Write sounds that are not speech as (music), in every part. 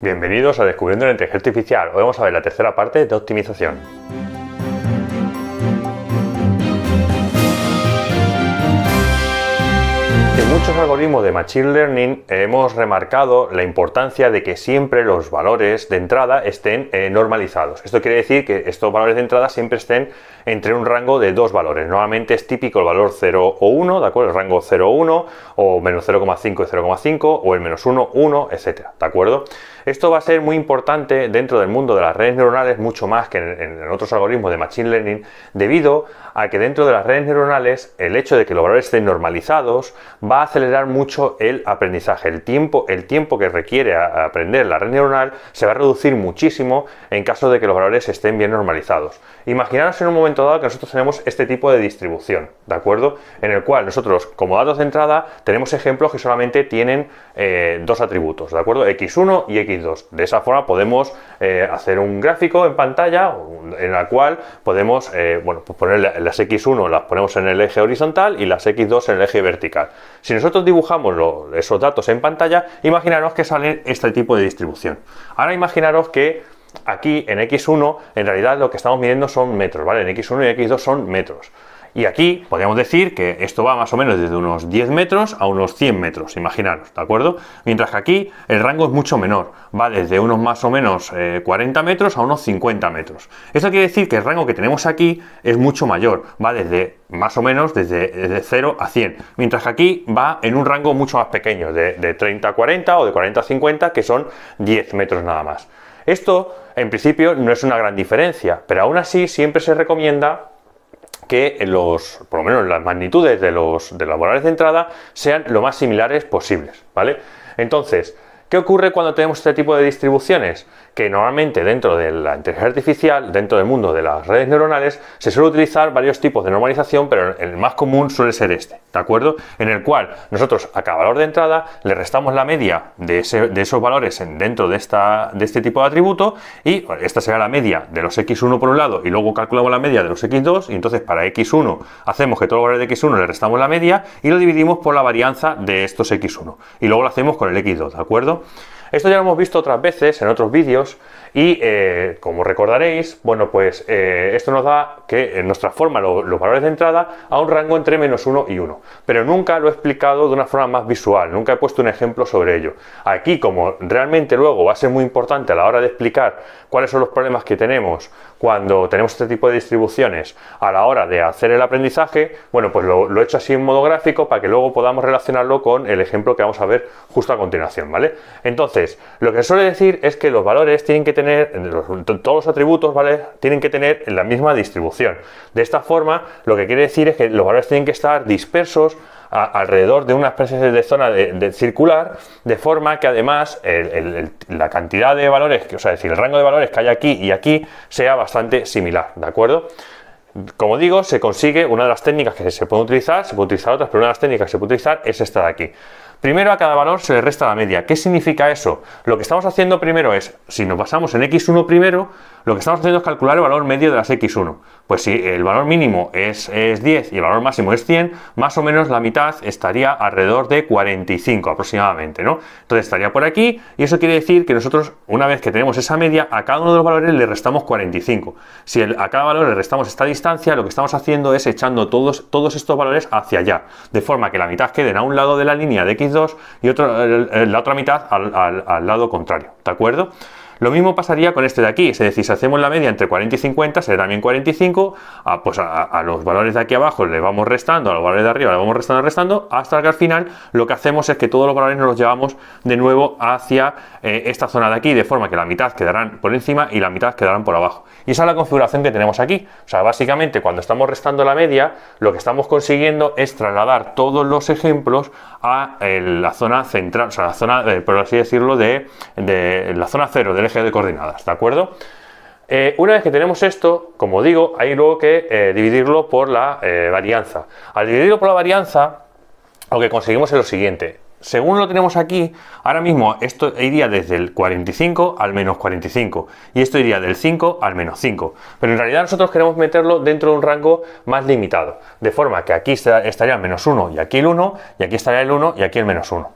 Bienvenidos a Descubriendo la Inteligencia Artificial. Hoy vamos a ver la tercera parte de optimización. En muchos algoritmos de Machine Learning hemos remarcado la importancia de que siempre los valores de entrada estén eh, normalizados. Esto quiere decir que estos valores de entrada siempre estén entre un rango de dos valores. Normalmente es típico el valor 0 o 1, ¿de acuerdo? El rango 0, 1 o menos 0,5 y 0,5 o el menos 1, 1, etcétera, ¿de acuerdo? Esto va a ser muy importante dentro del mundo de las redes neuronales, mucho más que en, otros algoritmos de Machine Learning, debido a que dentro de las redes neuronales el hecho de que los valores estén normalizados va a acelerar mucho el aprendizaje. El tiempo, el tiempo que requiere aprender la red neuronal se va a reducir muchísimo en caso de que los valores estén bien normalizados. Imaginaros en un momento dado que nosotros tenemos este tipo de distribución, ¿de acuerdo? En el cual nosotros como datos de entrada tenemos ejemplos que solamente tienen eh, dos atributos, ¿de acuerdo? X1 y X2. De esa forma podemos eh, hacer un gráfico en pantalla en la cual podemos eh, pues poner las X1 las ponemos en el eje horizontal y las X2 en el eje vertical. Si nosotros dibujamos esos datos en pantalla, imaginaros que sale este tipo de distribución. Ahora imaginaros que aquí en X1 en realidad lo que estamos midiendo son metros, ¿vale? En X1 y X2 son metros. Y aquí podríamos decir que esto va más o menos desde unos 10 metros a unos 100 metros, imaginaros, ¿de acuerdo? Mientras que aquí el rango es mucho menor, va desde unos más o menos 40 eh, metros a unos 50 metros. Esto quiere decir que el rango que tenemos aquí es mucho mayor, va desde más o menos desde, 0 a 100, mientras que aquí va en un rango mucho más pequeño, de, de 30 a 40 o de 40 a 50, que son 10 metros nada más. Esto, en principio, no es una gran diferencia, pero aún así siempre se recomienda que los, por lo menos las magnitudes de, los, de los variables de entrada sean lo más similares posibles, ¿vale? Entonces, ¿Qué ocurre cuando tenemos este tipo de distribuciones? Que normalmente dentro de la inteligencia artificial, dentro del mundo de las redes neuronales, se suele utilizar varios tipos de normalización, pero el más común suele ser este, ¿de acuerdo? En el cual nosotros a cada valor de entrada le restamos la media de, esos valores dentro de, esta, de este tipo de atributo y esta será la media de los x1 por un lado y luego calculamos la media de los x2 y entonces para x1 hacemos que todos los valores de x1 le restamos la media y lo dividimos por la varianza de estos x1 y luego lo hacemos con el x2, ¿de acuerdo? Esto ya lo hemos visto otras veces en otros vídeos y eh, como recordaréis, bueno pues eh, esto nos da que eh, nos transforma los valores de entrada a un rango entre menos 1 y 1. Pero nunca lo he explicado de una forma más visual, nunca he puesto un ejemplo sobre ello. Aquí como realmente luego va a ser muy importante a la hora de explicar cuáles son los problemas que tenemos cuando tenemos este tipo de distribuciones a la hora de hacer el aprendizaje, bueno, pues lo, he hecho así en modo gráfico para que luego podamos relacionarlo con el ejemplo que vamos a ver justo a continuación, ¿vale? Entonces, lo que suele decir es que los valores tienen que tener, todos los atributos, ¿vale? Tienen que tener la misma distribución. De esta forma, lo que quiere decir es que los valores tienen que estar dispersos alrededor de una especie de zona de, circular, de forma que además la cantidad de valores, o sea, decir, el rango de valores que hay aquí y aquí sea bastante similar, ¿de acuerdo? Como digo, se consigue una de las técnicas que se puede utilizar, se puede utilizar otras, pero una de las técnicas que se puede utilizar es esta de aquí. Primero a cada valor se le resta la media. ¿Qué significa eso? Lo que estamos haciendo primero es, si nos basamos en x1 primero, lo que estamos haciendo es calcular el valor medio de las x1. Pues si el valor mínimo es, 10 y el valor máximo es 100, más o menos la mitad estaría alrededor de 45 aproximadamente, ¿no? Entonces estaría por aquí y eso quiere decir que nosotros, una vez que tenemos esa media, a cada uno de los valores le restamos 45. Si a cada valor le restamos esta distancia, lo que estamos haciendo es echando todos, todos estos valores hacia allá, de forma que la mitad queden a un lado de la línea de x2 y la otra mitad al lado contrario, ¿de acuerdo? Lo mismo pasaría con este de aquí, es decir, si hacemos la media entre 40 y 50, será también 45, ah, pues a, los valores de aquí abajo le vamos restando, a los valores de arriba le vamos restando, restando, hasta que al final lo que hacemos es que todos los valores nos los llevamos de nuevo hacia eh, esta zona de aquí, de forma que la mitad quedarán por encima y la mitad quedarán por abajo. Y esa es la configuración que tenemos aquí. O sea, básicamente cuando estamos restando la media, lo que estamos consiguiendo es trasladar todos los ejemplos a eh, la zona central, o sea, la zona, eh, por así decirlo, de, de la zona cero del de coordenadas, ¿de acuerdo? Eh, una vez que tenemos esto, como digo, hay luego que eh, dividirlo por la eh, varianza. Al dividirlo por la varianza, lo que conseguimos es lo siguiente. Según lo tenemos aquí, ahora mismo esto iría desde el 45 al menos 45 y esto iría del 5 al menos 5. Pero en realidad nosotros queremos meterlo dentro de un rango más limitado, de forma que aquí estaría el menos 1 y aquí el 1 y aquí estaría el 1 y aquí el menos 1.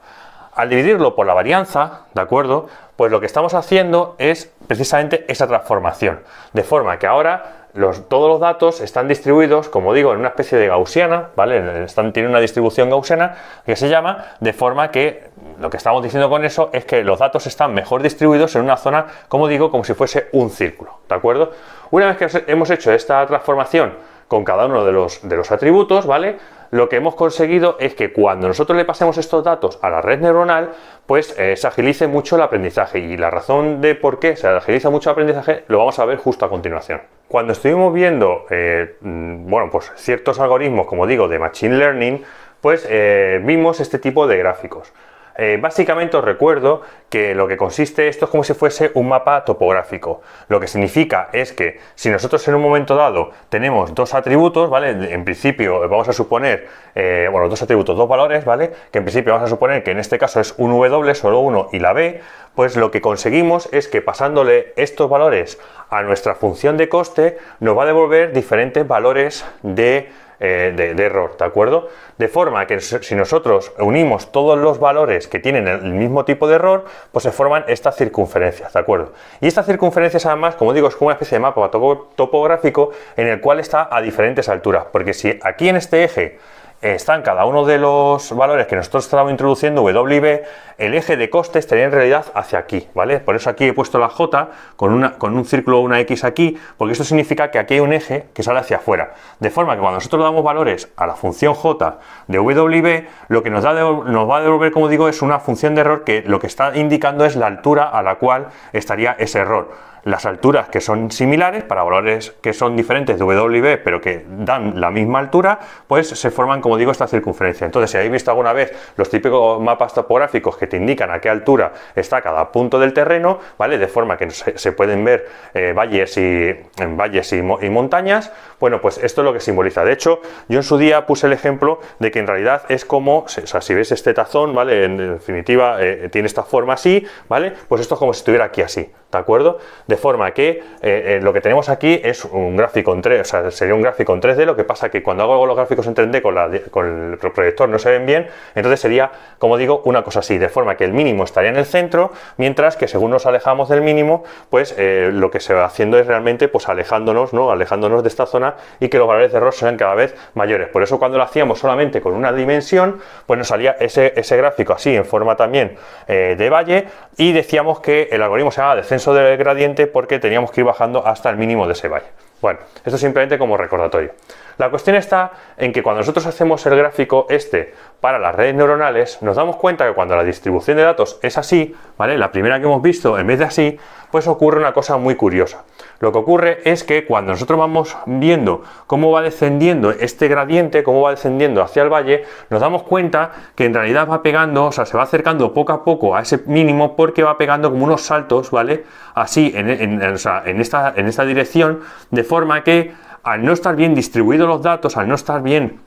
Al dividirlo por la varianza, ¿de acuerdo? pues lo que estamos haciendo es precisamente esa transformación. De forma que ahora todos los datos están distribuidos, como digo, en una especie de gaussiana, ¿vale? Están, tiene una distribución gaussiana que se llama, de forma que lo que estamos diciendo con eso es que los datos están mejor distribuidos en una zona, como digo, como si fuese un círculo, ¿de acuerdo? Una vez que hemos hecho esta transformación con cada uno de los atributos, ¿vale? lo que hemos conseguido es que cuando nosotros le pasemos estos datos a la red neuronal, pues eh, se agilice mucho el aprendizaje. Y la razón de por qué se agiliza mucho el aprendizaje lo vamos a ver justo a continuación. Cuando estuvimos viendo, eh, mm, bueno, pues ciertos algoritmos, como digo, de Machine Learning, pues eh, vimos este tipo de gráficos. Eh, básicamente os recuerdo que lo que consiste esto es como si fuese un mapa topográfico. Lo que significa es que si nosotros en un momento dado tenemos dos atributos, ¿vale? En principio vamos a suponer, eh, bueno, dos atributos, dos valores, ¿vale? Que en principio vamos a suponer que en este caso es un W, solo uno y la B, pues lo que conseguimos es que pasándole estos valores a nuestra función de coste, nos va a devolver diferentes valores de eh, de, error, ¿de acuerdo? De forma que si nosotros unimos todos los valores que tienen el mismo tipo de error, pues se forman estas circunferencias, ¿de acuerdo? Y estas circunferencias además, como digo, es como una especie de mapa topográfico en el cual está a diferentes alturas, porque si aquí en este eje están cada uno de los valores que nosotros estamos introduciendo, W el eje de costes estaría en realidad hacia aquí, ¿vale? Por eso aquí he puesto la J con, una, con un círculo una X aquí, porque esto significa que aquí hay un eje que sale hacia afuera. De forma que cuando nosotros damos valores a la función J de W, lo que nos, da nos va a devolver, como digo, es una función de error que lo que está indicando es la altura a la cual estaría ese error las alturas que son similares para valores que son diferentes de W pero que dan la misma altura, pues se forman, como digo, esta circunferencia. Entonces, si habéis visto alguna vez los típicos mapas topográficos que te indican a qué altura está cada punto del terreno, ¿vale? De forma que se, pueden ver eh, valles, y, valles y, montañas. Bueno, pues esto es lo que simboliza. De hecho, yo en su día puse el ejemplo de que en realidad es como, o sea, si ves este tazón, ¿vale? En definitiva, eh, tiene esta forma así, ¿vale? Pues esto es como si estuviera aquí así. ¿de acuerdo? De forma que eh, eh, lo que tenemos aquí es un gráfico en 3 o sea, sería un gráfico en 3D, lo que pasa que cuando hago los gráficos en 3D con, con el proyector no se ven bien, entonces sería, como digo, una cosa así, de forma que el mínimo estaría en el centro, mientras que según nos alejamos del mínimo, pues eh, lo que se va haciendo es realmente pues alejándonos, ¿no? Alejándonos de esta zona y que los valores de error sean cada vez mayores. Por eso cuando lo hacíamos solamente con una dimensión, pues nos salía ese, ese gráfico así, en forma también de valle, y decíamos que el algoritmo se haga descenso del gradiente porque teníamos que ir bajando hasta el mínimo de ese valle. Bueno, esto simplemente como recordatorio. La cuestión está en que cuando nosotros hacemos el gráfico este para las redes neuronales, nos damos cuenta que cuando la distribución de datos es así, ¿vale? La primera que hemos visto, en vez de así, pues ocurre una cosa muy curiosa. Lo que ocurre es que cuando nosotros vamos viendo cómo va descendiendo este gradiente, cómo va descendiendo hacia el valle, nos damos cuenta que en realidad va pegando, o sea, se va acercando poco a poco a ese mínimo porque va pegando como unos saltos, ¿vale? Así, en, en esta dirección, de forma que al no estar bien distribuidos los datos, al no estar bien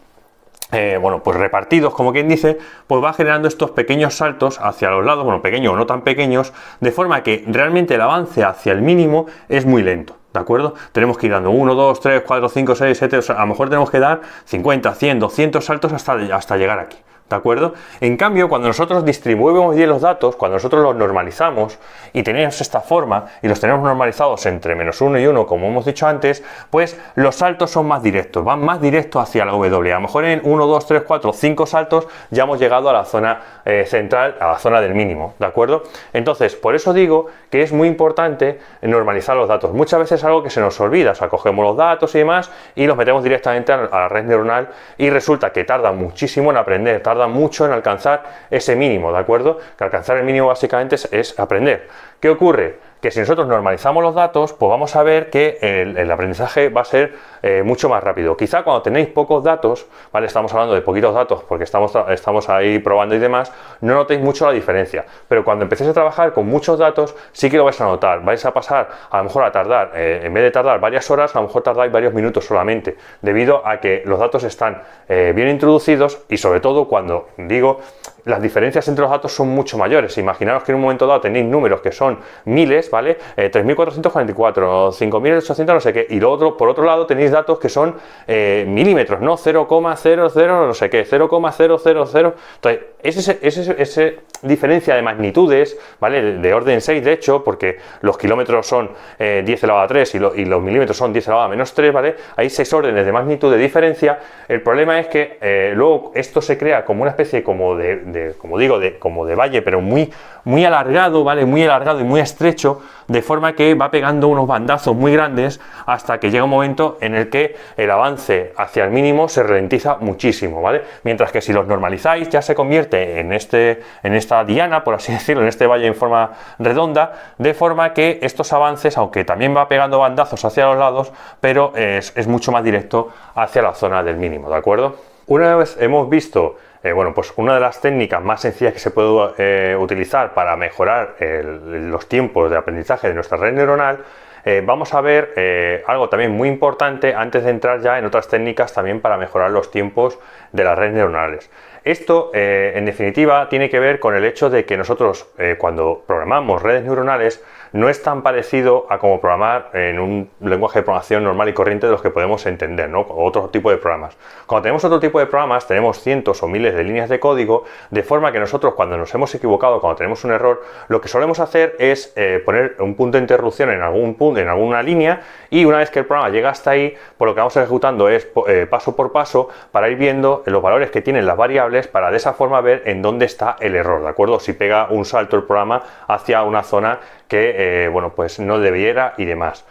eh, bueno, pues repartidos, como quien dice, pues va generando estos pequeños saltos hacia los lados, bueno, pequeños o no tan pequeños, de forma que realmente el avance hacia el mínimo es muy lento. ¿De acuerdo? Tenemos que ir dando 1, 2, 3, 4, 5, 6, 7, a lo mejor tenemos que dar 50, 100, 200 saltos hasta, hasta llegar aquí. ¿De acuerdo? En cambio, cuando nosotros distribuimos bien los datos, cuando nosotros los normalizamos y tenemos esta forma y los tenemos normalizados entre menos 1 y 1, como hemos dicho antes, pues los saltos son más directos, van más directos hacia la W. A lo mejor en 1, 2, 3, 4, 5 saltos ya hemos llegado a la zona eh, central, a la zona del mínimo. ¿De acuerdo? Entonces, por eso digo que es muy importante normalizar los datos. Muchas veces es algo que se nos olvida, o sea, cogemos los datos y demás y los metemos directamente a la red neuronal y resulta que tarda muchísimo en aprender, tarda mucho en alcanzar ese mínimo, ¿de acuerdo? Que alcanzar el mínimo básicamente es aprender. ¿Qué ocurre? que si nosotros normalizamos los datos, pues vamos a ver que el, aprendizaje va a ser eh, mucho más rápido. Quizá cuando tenéis pocos datos, ¿vale? Estamos hablando de poquitos datos porque estamos, estamos ahí probando y demás, no notéis mucho la diferencia. Pero cuando empecéis a trabajar con muchos datos, sí que lo vais a notar. Vais a pasar a lo mejor a tardar, eh, en vez de tardar varias horas, a lo mejor tardáis varios minutos solamente, debido a que los datos están eh, bien introducidos y sobre todo cuando digo las diferencias entre los datos son mucho mayores. Imaginaros que en un momento dado tenéis números que son miles, ¿vale? 3.444, eh, 5.800, no sé qué, y lo otro, por otro lado tenéis datos que son eh, milímetros, ¿no? 0,00, no sé qué, 0,000. Entonces, esa ese, diferencia de magnitudes, ¿vale? De orden 6, de hecho, porque los kilómetros son 10 eh, elevado a 3 y, los milímetros son 10 elevado a menos 3, ¿vale? Hay 6 órdenes de magnitud de diferencia. El problema es que luego esto se crea como una especie como de como digo, de, como de valle, pero muy, muy alargado, ¿vale? Muy alargado y muy estrecho, de forma que va pegando unos bandazos muy grandes hasta que llega un momento en el que el avance hacia el mínimo se ralentiza muchísimo, ¿vale? Mientras que si los normalizáis ya se convierte en, este, en esta diana, por así (laughs) decirlo, en este valle en forma redonda, de forma que estos avances, aunque también va pegando bandazos hacia los lados, pero es, es mucho más directo hacia la zona del mínimo, ¿de acuerdo? Una vez hemos visto eh, bueno, pues una de las técnicas más sencillas que se puede eh, utilizar para mejorar los tiempos de aprendizaje de nuestra red neuronal, eh, vamos a ver algo también muy importante antes de entrar ya en otras técnicas también para mejorar los tiempos de las redes neuronales. Esto, en definitiva, tiene que ver con el hecho de que nosotros cuando programamos redes neuronales no es tan parecido a como programar en un lenguaje de programación normal y corriente de los que podemos entender, ¿no? Otro tipo de programas. Cuando tenemos otro tipo de programas, tenemos cientos o miles de líneas de código, de forma que nosotros cuando nos hemos equivocado, cuando tenemos un error, lo que solemos hacer es eh, poner un punto de interrupción en algún punto, en alguna línea, y una vez que el programa llega hasta ahí, por pues lo que vamos ejecutando es eh, paso por paso para ir viendo los valores que tienen las variables para de esa forma ver en dónde está el error, ¿de acuerdo? Si pega un salto el programa hacia una zona que, eh, bueno, pues no debiera y demás.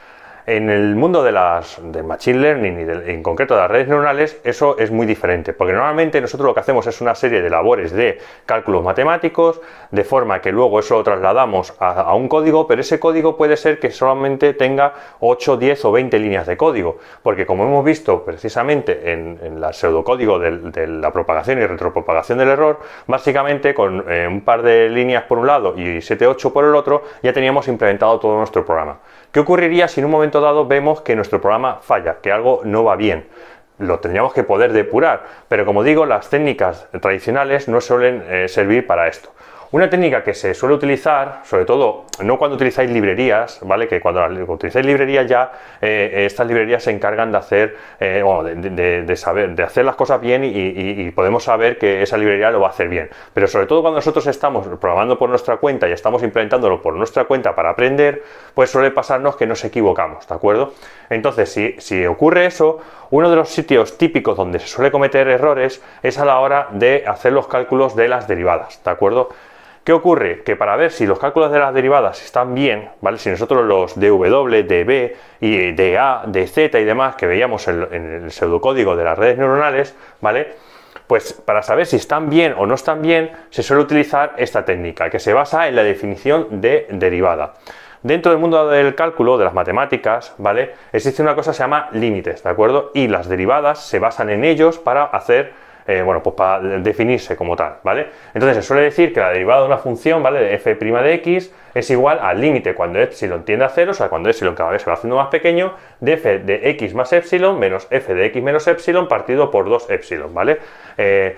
En el mundo de las, de machine learning y en concreto de las redes neuronales, eso es muy diferente, porque normalmente nosotros lo que hacemos es una serie de labores de cálculos matemáticos, de forma que luego eso lo trasladamos a, un código, pero ese código puede ser que solamente tenga 8, 10 o 20 líneas de código, porque como hemos visto precisamente en, el pseudocódigo de, de, la propagación y retropropagación del error, básicamente con eh, un par de líneas por un lado y 7, 8 por el otro, ya teníamos implementado todo nuestro programa. ¿Qué ocurriría si en un momento dado vemos que nuestro programa falla, que algo no va bien. Lo tendríamos que poder depurar, pero como digo, las técnicas tradicionales no suelen eh, servir para esto. Una técnica que se suele utilizar, sobre todo no cuando utilizáis librerías, ¿vale? Que cuando utilizáis librerías ya, eh, eh, estas librerías se encargan de hacer, eh, de, saber, de hacer las cosas bien y, podemos saber que esa librería lo va a hacer bien. Pero sobre todo cuando nosotros estamos programando por nuestra cuenta y estamos implementándolo por nuestra cuenta para aprender, pues suele pasarnos que nos equivocamos, ¿de acuerdo? Entonces, si, si ocurre eso, uno de los sitios típicos donde se suele cometer errores es a la hora de hacer los cálculos de las derivadas, ¿de acuerdo? ¿Qué ocurre? Que para ver si los cálculos de las derivadas están bien, ¿vale? Si nosotros los DW, DB, y DA, DZ y demás que veíamos en, en el pseudocódigo de las redes neuronales, ¿vale? Pues para saber si están bien o no están bien, se suele utilizar esta técnica, que se basa en la definición de derivada. Dentro del mundo del cálculo, de las matemáticas, ¿vale? Existe una cosa que se llama límites, ¿de acuerdo? Y las derivadas se basan en ellos para hacer eh, bueno, pues para definirse como tal, ¿vale? Entonces se suele decir que la derivada de una función, ¿vale? De f' de x es igual al límite cuando epsilon tiende a cero, o sea, cuando epsilon cada vez se va haciendo más pequeño, de f de x más epsilon menos f de x menos epsilon partido por 2 epsilon, ¿vale? Eh,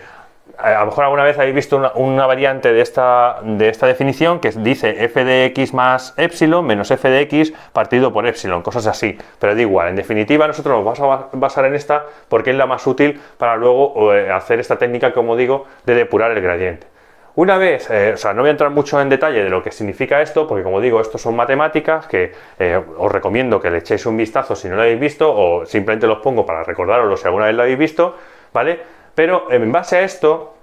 a lo mejor alguna vez habéis visto una, variante de esta, de esta definición que dice f de x más epsilon menos f de x partido por epsilon, cosas así. Pero da igual, en definitiva nosotros nos vamos a basar en esta porque es la más útil para luego eh, hacer esta técnica, como digo, de depurar el gradiente. Una vez, eh, o sea, no voy a entrar mucho en detalle de lo que significa esto, porque como digo, esto son matemáticas que eh, os recomiendo que le echéis un vistazo si no lo habéis visto, o simplemente los pongo para recordaroslo si alguna vez lo habéis visto, ¿vale? Pero eh, en base a esto,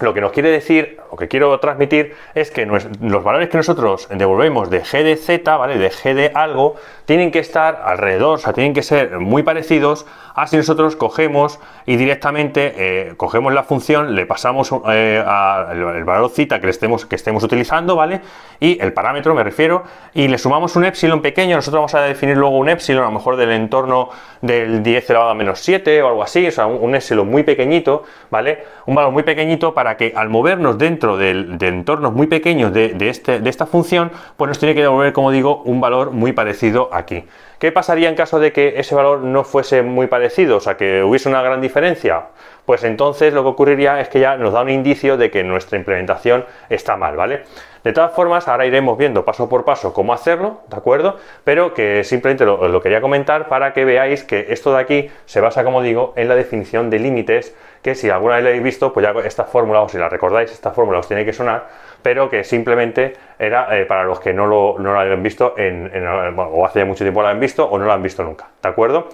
lo que nos quiere decir, lo que quiero transmitir, es que los valores que nosotros devolvemos de g de z, ¿vale? De g de algo, tienen que estar alrededor, o sea, tienen que ser muy parecidos Así nosotros cogemos y directamente eh, cogemos la función, le pasamos eh, el, valor cita que, estemos, que estemos utilizando, ¿vale? Y el parámetro, me refiero, y le sumamos un epsilon pequeño. Nosotros vamos a definir luego un epsilon, a lo mejor del entorno del 10 elevado a menos 7 o algo así, o sea, un, epsilon muy pequeñito, ¿vale? Un valor muy pequeñito para que al movernos dentro de entornos muy pequeños de, de, este, de esta función, pues nos tiene que devolver, como digo, un valor muy parecido aquí. ¿Qué pasaría en caso de que ese valor no fuese muy parecido? O sea, que hubiese una gran diferencia. Pues entonces lo que ocurriría es que ya nos da un indicio de que nuestra implementación está mal, ¿vale? De todas formas, ahora iremos viendo paso por paso cómo hacerlo, ¿de acuerdo? Pero que simplemente lo, lo quería comentar para que veáis que esto de aquí se basa, como digo, en la definición de límites, que si alguna vez lo habéis visto, pues ya esta fórmula, o si la recordáis, esta fórmula os tiene que sonar, pero que simplemente era eh, para los que no lo, no habían visto en, o hace mucho tiempo lo han visto o no lo han visto nunca, ¿de acuerdo?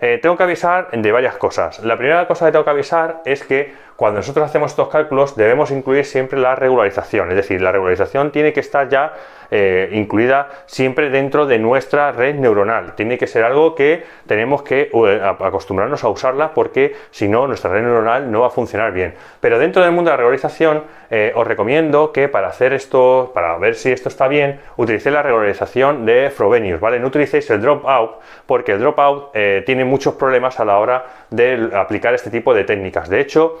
Eh, tengo que avisar de varias cosas. La primera cosa que tengo que avisar es que cuando nosotros hacemos estos cálculos debemos incluir siempre la regularización, es decir, la regularización tiene que estar ya eh, incluida siempre dentro de nuestra red neuronal. Tiene que ser algo que tenemos que eh, acostumbrarnos a usarla porque si no, nuestra red neuronal no va a funcionar bien. Pero dentro del mundo de la regularización, eh, os recomiendo que para hacer esto, para ver si esto está bien, utilicéis la regularización de Frobenius, ¿vale? No utilicéis el dropout porque el dropout tiene muchos problemas a la hora de aplicar este tipo de técnicas. De hecho,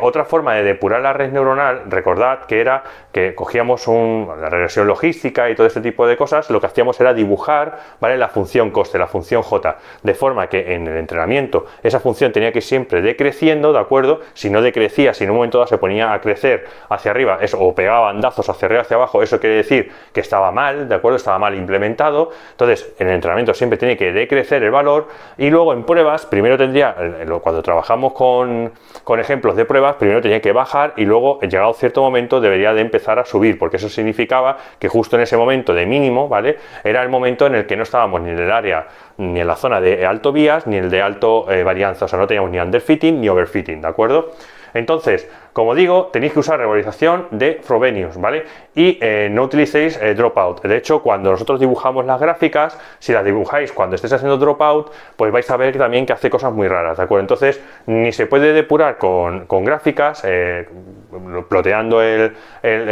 otra forma de depurar la red neuronal, recordad que era que cogíamos una la regresión logística, y todo este tipo de cosas, lo que hacíamos era dibujar ¿vale? la función coste, la función j, de forma que en el entrenamiento esa función tenía que ir siempre decreciendo, ¿de acuerdo? Si no decrecía, si en un momento dado se ponía a crecer hacia arriba eso, o pegaba bandazos hacia arriba, hacia abajo, eso quiere decir que estaba mal, ¿de acuerdo? Estaba mal implementado. Entonces, en el entrenamiento siempre tiene que decrecer el valor y luego en pruebas, primero tendría, cuando trabajamos con, con ejemplos de pruebas, primero tenía que bajar y luego, llegado cierto momento, debería de empezar a subir, porque eso significaba que justo en ese momento de mínimo, ¿vale? Era el momento en el que no estábamos ni en el área, ni en la zona de alto vías, ni el de alto eh, varianza, o sea, no teníamos ni underfitting ni overfitting, ¿de acuerdo? Entonces, como digo, tenéis que usar regularización de Frobenius, ¿vale? Y eh, no utilicéis eh, dropout. De hecho, cuando nosotros dibujamos las gráficas, si las dibujáis cuando estéis haciendo dropout, pues vais a ver también que hace cosas muy raras, ¿de acuerdo? Entonces, ni se puede depurar con, gráficas, eh, ploteando el,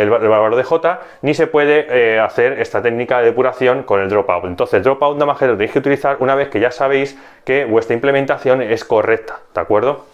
valor de J, ni se puede hacer esta técnica de depuración con el dropout. Entonces, dropout nada más que lo tenéis que utilizar una vez que ya sabéis que vuestra implementación es correcta, ¿de acuerdo?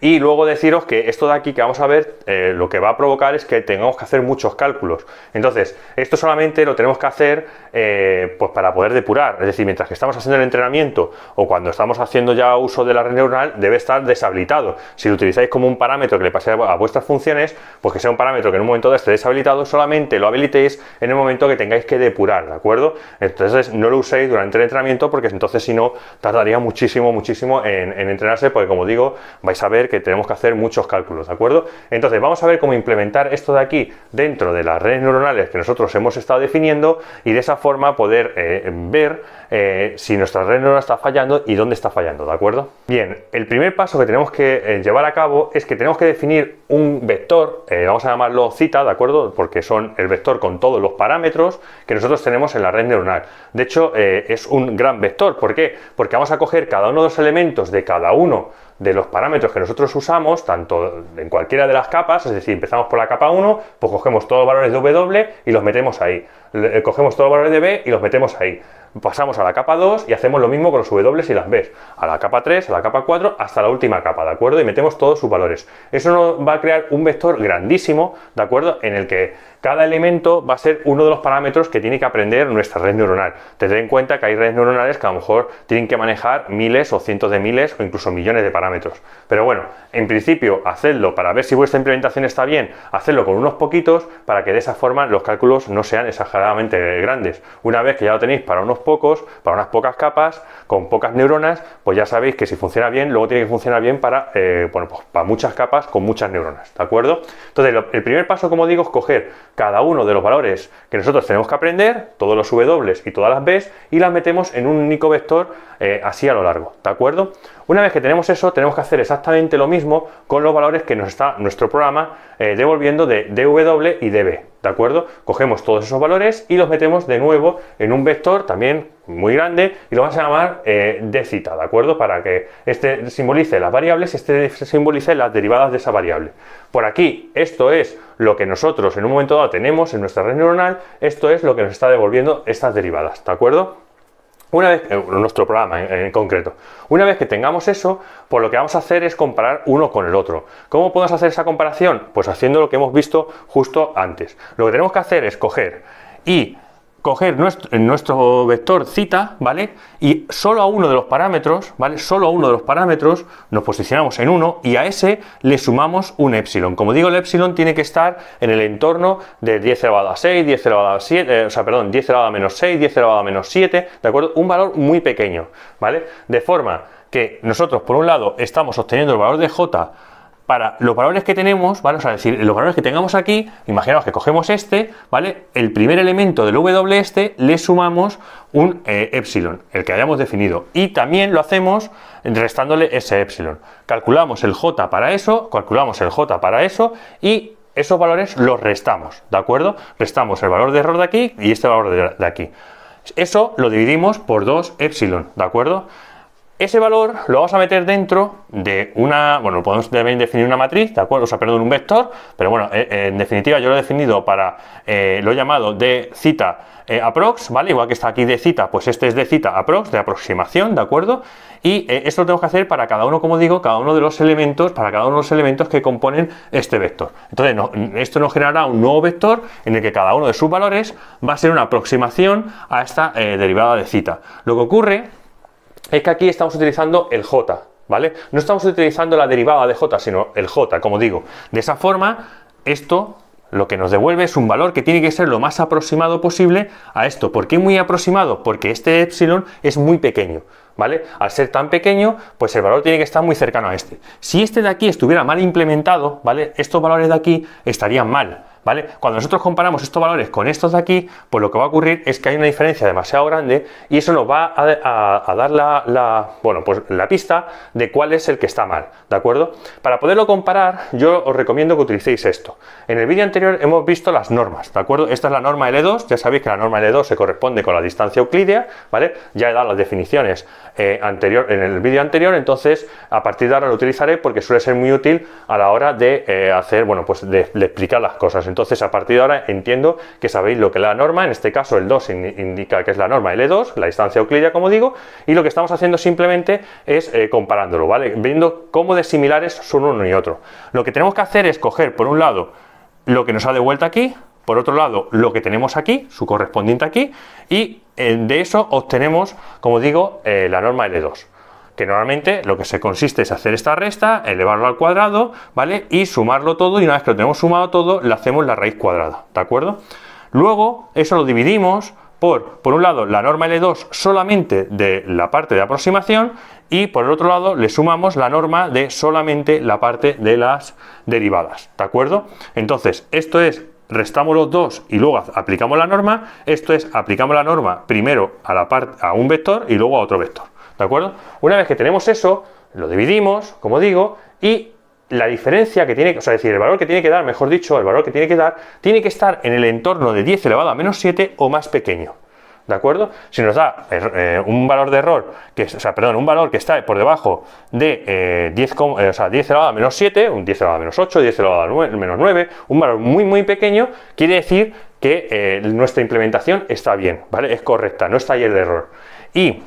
Y luego deciros que esto de aquí que vamos a ver eh, lo que va a provocar es que tengamos que hacer muchos cálculos. Entonces, esto solamente lo tenemos que hacer eh, pues para poder depurar. Es decir, mientras que estamos haciendo el entrenamiento o cuando estamos haciendo ya uso de la red neuronal, debe estar deshabilitado. Si lo utilizáis como un parámetro que le pase a vuestras funciones, pues que sea un parámetro que en un momento dado esté deshabilitado, solamente lo habilitéis en el momento que tengáis que depurar, ¿de acuerdo? Entonces, no lo uséis durante el entrenamiento porque entonces si no, tardaría muchísimo, muchísimo en entrenarse porque como digo, vais a ver que tenemos que hacer muchos cálculos, ¿de acuerdo? Entonces vamos a ver cómo implementar esto de aquí dentro de las redes neuronales que nosotros hemos estado definiendo y de esa forma poder eh, ver eh, si nuestra red neuronal está fallando y dónde está fallando, ¿de acuerdo? Bien, el primer paso que tenemos que eh, llevar a cabo es que tenemos que definir un vector, vamos a llamarlo cita, ¿de acuerdo? Porque son el vector con todos los parámetros que nosotros tenemos en la red neuronal. De hecho, es un gran vector, ¿por qué? Porque vamos a coger cada uno de los elementos de cada uno de los parámetros que nosotros usamos, tanto en cualquiera de las capas, es decir, empezamos por la capa 1, pues cogemos todos los valores de W y los metemos ahí. Eh, cogemos todos los valores de B y los metemos ahí. Pasamos a la capa 2 y hacemos lo mismo con los W y las B. A la capa 3, a la capa 4, hasta la última capa, ¿de acuerdo? Y metemos todos sus valores. Eso nos va a crear un vector grandísimo, ¿de acuerdo? En el que cada elemento va a ser uno de los parámetros que tiene que aprender nuestra red neuronal. Tened en cuenta que hay redes neuronales que a lo mejor tienen que manejar miles o cientos de miles o incluso millones de parámetros. Pero bueno, en principio, hacedlo para ver si vuestra implementación está bien, hacedlo con unos poquitos para que de esa forma los cálculos no sean exageradamente grandes. Una vez que ya lo tenéis para unos pocos, para unas pocas capas, con pocas neuronas, pues ya sabéis que si funciona bien, luego tiene que funcionar bien para, eh, pues para muchas capas con muchas neuronas, ¿de acuerdo? Entonces, el primer paso, como digo, es coger cada uno de los valores que nosotros tenemos que aprender, todos los W y todas las B, y las metemos en un único vector eh, así a lo largo, ¿de acuerdo? Una vez que tenemos eso, tenemos que hacer exactamente lo mismo con los valores que nos está nuestro programa eh, devolviendo de DW y DB, ¿de acuerdo? Cogemos todos esos valores y los metemos de nuevo en un vector también muy grande y lo vamos a llamar eh, de cita, ¿de acuerdo? Para que este simbolice las variables y este simbolice las derivadas de esa variable. Por aquí, esto es lo que nosotros en un momento dado tenemos en nuestra red neuronal, esto es lo que nos está devolviendo estas derivadas, ¿de acuerdo? Una vez, eh, nuestro programa en, eh, en, concreto, una vez que tengamos eso, pues lo que vamos a hacer es comparar uno con el otro. ¿Cómo podemos hacer esa comparación? Pues haciendo lo que hemos visto justo antes. Lo que tenemos que hacer es coger y coger nuestro, vector cita, ¿vale? Y solo a uno de los parámetros, ¿vale? Solo a uno de los parámetros nos posicionamos en uno y a ese le sumamos un epsilon. Como digo, el epsilon tiene que estar en el entorno de 10 elevado a 6, 10 elevado a 7, eh, o sea, perdón, 10 elevado a menos 6, 10 elevado a menos 7, ¿de acuerdo? Un valor muy pequeño, ¿vale? De forma que nosotros, por un lado, estamos obteniendo el valor de j para los valores que tenemos, ¿vale? O sea, los valores que tengamos aquí, imaginaos que cogemos este, ¿vale? El primer elemento del W este le sumamos un eh, epsilon, el que hayamos definido. Y también lo hacemos restándole ese epsilon. Calculamos el J para eso, calculamos el J para eso y esos valores los restamos, ¿de acuerdo? Restamos el valor de error de aquí y este valor de, de aquí. Eso lo dividimos por 2 epsilon, ¿de acuerdo? Ese valor lo vamos a meter dentro de una, bueno, podemos también definir una matriz, ¿de acuerdo? O sea, perdón, un vector, pero bueno, eh, eh, en definitiva yo lo he definido para, eh, lo he llamado de cita aprox, ¿vale? Igual que está aquí de cita, pues este es de cita aprox, de aproximación, ¿de acuerdo? Y esto lo tengo que hacer para cada uno, como digo, cada uno de los elementos, para cada uno de los elementos que componen este vector. Entonces, esto nos generará un nuevo vector en el que cada uno de sus valores va a ser una aproximación a esta derivada de cita. Lo que ocurre es que aquí estamos utilizando el j, ¿vale? No estamos utilizando la derivada de j, sino el j, como digo. De esa forma, esto lo que nos devuelve es un valor que tiene que ser lo más aproximado posible a esto. ¿Por qué muy aproximado? Porque este epsilon es muy pequeño, ¿vale? Al ser tan pequeño, pues el valor tiene que estar muy cercano a este. Si este de aquí estuviera mal implementado, ¿vale? Estos valores de aquí estarían mal. Cuando nosotros comparamos estos valores con estos de aquí, pues lo que va a ocurrir es que hay una diferencia demasiado grande y eso nos va a, dar la, bueno, pues la pista de cuál es el que está mal, ¿de acuerdo? Para poderlo comparar, yo os recomiendo que utilicéis esto. En el vídeo anterior hemos visto las normas, ¿de acuerdo? Esta es la norma L2, ya sabéis que la norma L2 se corresponde con la distancia euclidea, ¿vale? Ya he dado las definiciones eh, anterior, en el vídeo anterior, entonces a partir de ahora lo utilizaré porque suele ser muy útil a la hora de eh, hacer, bueno, pues de explicar las cosas. Entonces, a partir de ahora entiendo que sabéis lo que es la norma, en este caso el 2 indica que es la norma L2, la distancia euclidia, como digo, y lo que estamos haciendo simplemente es eh, comparándolo, ¿vale? Viendo cómo de similares son uno y otro. Lo que tenemos que hacer es coger, por un lado, lo que nos ha devuelto aquí, por otro lado, lo que tenemos aquí, su correspondiente aquí, y eh, de eso obtenemos, como digo, eh, la norma L2 que normalmente lo que se consiste es hacer esta resta, elevarlo al cuadrado, ¿vale? Y sumarlo todo y una vez que lo tenemos sumado todo, le hacemos la raíz cuadrada, ¿de acuerdo? Luego, eso lo dividimos por, por un lado, la norma L2 solamente de la parte de aproximación y por el otro lado le sumamos la norma de solamente la parte de las derivadas, ¿de acuerdo? Entonces, esto es restamos los dos y luego aplicamos la norma, esto es aplicamos la norma primero a, la parte a un vector y luego a otro vector. ¿De acuerdo? Una vez que tenemos eso, lo dividimos, como digo, y la diferencia que tiene o sea, decir, el valor que tiene que dar, mejor dicho, el valor que tiene que dar, tiene que estar en el entorno de 10 elevado a menos 7 o más pequeño. ¿De acuerdo? Si nos da eh, eh, un valor de error, que, o sea, perdón, un valor que está por debajo de 10, eh, 10 elevado a menos 7, un 10 elevado a menos 8, 10 elevado a menos 9, un valor muy, muy pequeño, quiere decir que nuestra implementación está bien, ¿vale? Es correcta, no está ahí el error. Y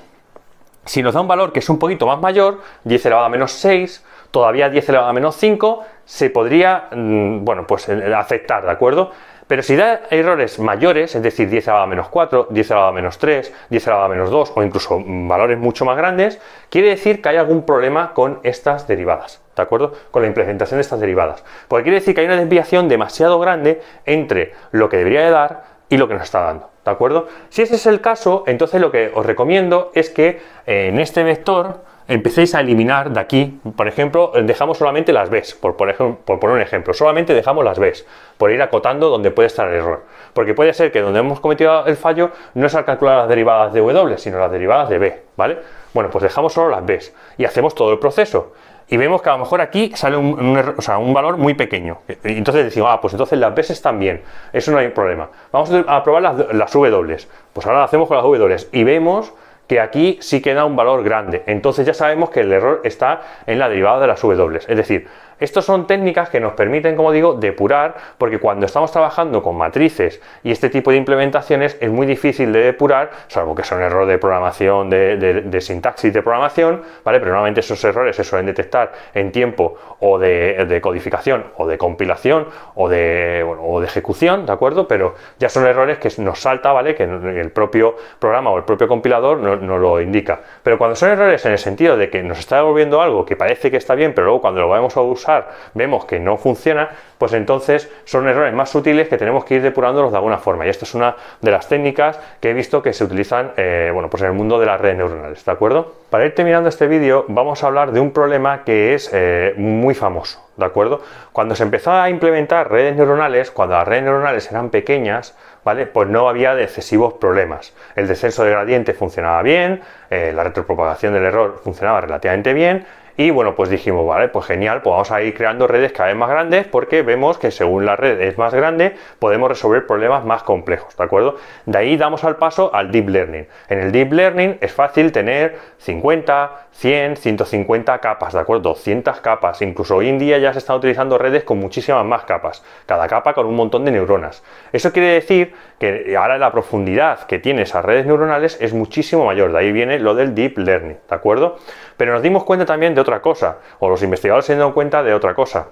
si nos da un valor que es un poquito más mayor, 10 elevado a menos 6, todavía 10 elevado a menos 5, se podría, mm, bueno, pues eh, aceptar, ¿de acuerdo? Pero si da errores mayores, es decir, 10 elevado a menos 4, 10 elevado a menos 3, 10 elevado a menos 2 o incluso mm, valores mucho más grandes, quiere decir que hay algún problema con estas derivadas, ¿de acuerdo? Con la implementación de estas derivadas. Porque quiere decir que hay una desviación demasiado grande entre lo que debería de dar y lo que nos está dando acuerdo? Si ese es el caso, entonces lo que os recomiendo es que eh, en este vector empecéis a eliminar de aquí, por ejemplo, eh, dejamos solamente las Bs, por, por, por, poner un ejemplo, solamente dejamos las Bs, por ir acotando donde puede estar el error. Porque puede ser que donde hemos cometido el fallo no es al calcular las derivadas de W, sino las derivadas de B, ¿vale? Bueno, pues dejamos solo las Bs y hacemos todo el proceso y vemos que a lo mejor aquí sale un, o sea, un valor muy pequeño. entonces decimos, ah, pues entonces las veces también bien, eso no hay problema. Vamos a probar las, las W, pues ahora lo hacemos con las W y vemos que aquí sí queda un valor grande. Entonces ya sabemos que el error está en la derivada de las W. Es decir, estos son técnicas que nos permiten, como digo, depurar, porque cuando estamos trabajando con matrices y este tipo de implementaciones es muy difícil de depurar, salvo que son errores de programación, de, sintaxis de programación, ¿vale? Pero normalmente esos errores se suelen detectar en tiempo o de, codificación o de compilación o de, ejecución, ¿de acuerdo? Pero ya son errores que nos salta, ¿vale? Que el propio programa o el propio compilador nos no lo indica. Pero cuando son errores en el sentido de que nos está devolviendo algo que parece que está bien, pero luego cuando lo vamos a usar, vemos que no funciona, pues entonces son errores más sutiles que tenemos que ir depurándolos de alguna forma. Y esto es una de las técnicas que he visto que se utilizan eh, bueno, pues en el mundo de las redes neuronales, ¿de acuerdo? Para ir terminando este vídeo vamos a hablar de un problema que es eh, muy famoso, ¿de acuerdo? Cuando se empezó a implementar redes neuronales, cuando las redes neuronales eran pequeñas, ¿vale? Pues no había excesivos problemas. El descenso de gradiente funcionaba bien, eh, la retropropagación del error funcionaba relativamente bien, y bueno, pues dijimos, vale, pues genial, pues vamos a ir creando redes cada vez más grandes porque vemos que según la red es más grande, podemos resolver problemas más complejos, ¿de acuerdo? De ahí damos al paso al Deep Learning. En el Deep Learning es fácil tener 50, 100, 150 capas, ¿de acuerdo? 200 capas. Incluso hoy en día ya se están utilizando redes con muchísimas más capas, cada capa con un montón de neuronas. Eso quiere decir que ahora la profundidad que tiene esas redes neuronales es muchísimo mayor, de ahí viene lo del Deep Learning, ¿de acuerdo? Pero nos dimos cuenta también de otra cosa, o los investigadores se dieron cuenta de otra cosa.